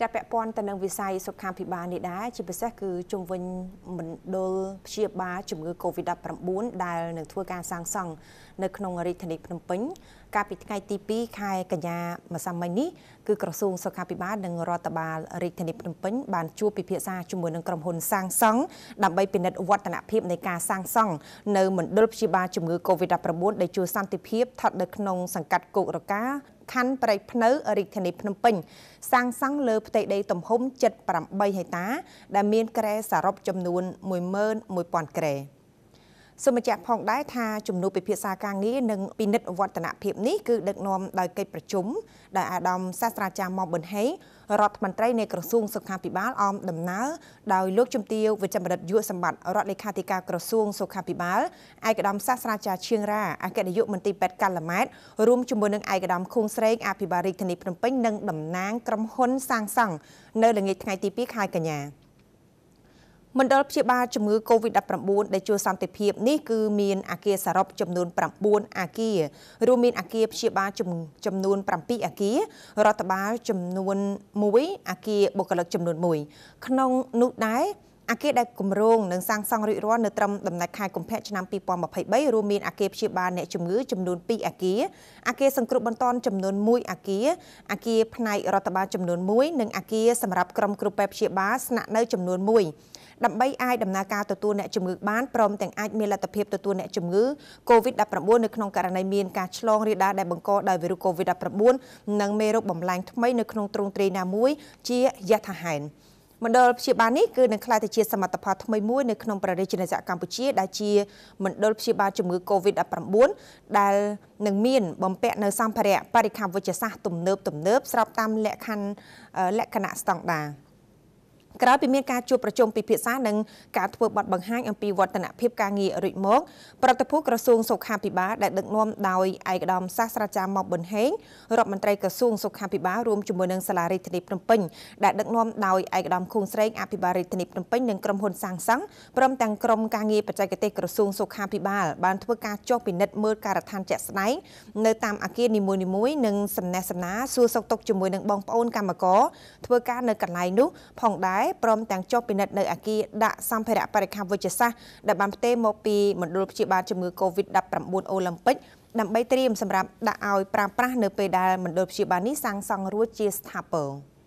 ចាពាក់ព័ន្ធទៅនឹងវិស័យសុខាភិបាលនេះដែរជាពិសេសគឺជំវិញមណ្ឌលព្យាបាលជំងឺ Covid-19 ដែលនឹងធ្វើការសាងសង់នៅក្នុងរាជធានីភ្នំពេញកាលពីថ្ងៃទី2ខែកញ្ញាម្សិលមិញនេះគឺក្រសួងសុខាភិបាលនិងរដ្ឋបាលរាជធានីភ្នំពេញបានជួបពិភាក្សាជាមួយនឹងក្រុមហ៊ុនសាងសង់ដើម្បីពិនិត្យវឌ្ឍនភាពនៃការសាងសង់នៅមណ្ឌលព្យាបាលជំងឺ Covid-19 ដែលជួយសន្តិភាពស្ថិតនៅក្នុងសង្កាត់គោករកាខណ្ឌប្រៃភ្នៅរាជធានីភ្នំពេញសាងសង់លើផ្ទៃដីទំហំ78ហិកតាដែលមានក្រែសរុបចំនួន11000ក្រែ។សូមបញ្ជាក់ផងដែរថាជំនួបពិភាក្សាការងារនិងពិនិត្យវឌ្ឍនភាពនេះគឺដឹកនាំដោយកិច្ចប្រជុំដោយអាដាមសាស្ត្រាចារ្យម៉មប៊ុនហេងរដ្ឋមន្ត្រីនៃក្រសួងសុខាភិបាលអមដំណើរដោយលោកជំទាវវិជ្ជបណ្ឌិតយុវសម្បត្តិរដ្ឋលេខាធិការក្រសួងសុខាភិបាលឯកឧត្តមសាស្ត្រាចារ្យឈៀងរាអគ្គនាយកមន្ទីរពេទ្យកាឡាម៉ែតរួមជាមួយនឹងឯកឧត្តមខួងស្រេង អភិបាលរាជធានីភ្នំពេញនិងតំណាងក្រុមហ៊ុនសាងសង់នៅល្ងាចថ្ងៃទី2ខែកញ្ញា។មណ្ឌលព្យាបាលជំងឺ Covid-19 ដែលជួយសន្តិភាពនេះគឺមានអាគារសរុបចំនួន9អាគាររួមមានអាគារព្យាបាលចំនួន7អាគាររដ្ឋបាលចំនួន1អាគារបុគ្គលិកចំនួន1ក្នុងនោះដែរអគារដែលគម្រោងនឹងសាងសង់រួចរាល់នៅត្រឹមដំណាក់ខែកុម្ភៈឆ្នាំ2023រួមមានអគារព្យាបាលអ្នកជំងឺចំនួន2អគារអគារសង្គ្រោះបន្ទាន់ចំនួន1អគារអគារផ្នែករដ្ឋបាលចំនួន1និងអគារសម្រាប់ក្រុមគ្រូពេទ្យព្យាបាលស្នាក់នៅចំនួន1ដើម្បីអាចដំណើរការទទួលអ្នកជំងឺបានព្រមទាំងអាចមានលទ្ធភាពទទួលអ្នកជំងឺ COVID-19 នៅក្នុងករណីមានការឆ្លងរាលដាលដែលបង្កដោយវីរុស COVID-19 និងមេរោគបំលែងថ្មីនៅក្នុងទ្រង់ទ្រាយណាមួយជាយថាហេតុមណ្ឌលព្យាបាលនេះគឺនឹងក្លាយទៅជា សមត្ថផលថ្មីមួយ នៅក្នុងប្រទេសជាណាចក្រកម្ពុជាដែលជាមណ្ឌលព្យាបាលជំងឺ Covid-19 ដែលនឹងមានបំពាក់នៅសម្ភារៈបរិខាវិជ្ជសាស្ត្រទំនើបទំនើបស្របតាមលក្ខខណ្ឌលក្ខណៈស្តង់ដារ។ក្រោយពីមានការជួបប្រជុំពិភាក្សានិងការធ្វើបទបង្ហាញអំពីវឌ្ឍនភាពការងាររួចមកប្រតិភូក្រសួងសុខាភិបាលដែលដឹកនាំដោយឯកឧត្តមសាស្ត្រាចារ្យម៉បប៊ុនហេងរដ្ឋមន្ត្រីក្រសួងសុខាភិបាលរួមជាមួយនឹងសាលារដ្ឋាភិបាលភ្នំពេញដែលដឹកនាំដោយឯកឧត្តមឃុងស្រេងអភិបាលរដ្ឋាភិបាលភ្នំពេញនិងក្រុមហ៊ុនសាំងសង់ព្រមទាំងក្រុមការងារបច្ចេកទេសក្រសួងសុខាភិបាល បានធ្វើការចុះពិនិត្យមើលការដ្ឋានជាក់ស្ដែងនៅតាមអាគារនីមួយៗនិងសំណេះសំណាលសួរសុខទុក្ខជាមួយនឹងបងប្អូនកម្មករធ្វើការនៅកន្លែងនោះផងដែរព្រមទាំងចុះពិនិត្យនៅអាគារដាក់សម្ភារៈបរិខាវិជ្ជសាស្ត្រដែលបានផ្ទេរមកពីមណ្ឌលព្យាបាលជំងឺ Covid-19 អូឡ িম্প ិកដើម្បីត្រៀមសម្រាប់ដាក់ឲ្យប្រើប្រាស់នៅពេលដែលមណ្ឌលព្យាបាលនេះសាងសង់រួចជាស្ថាពរ។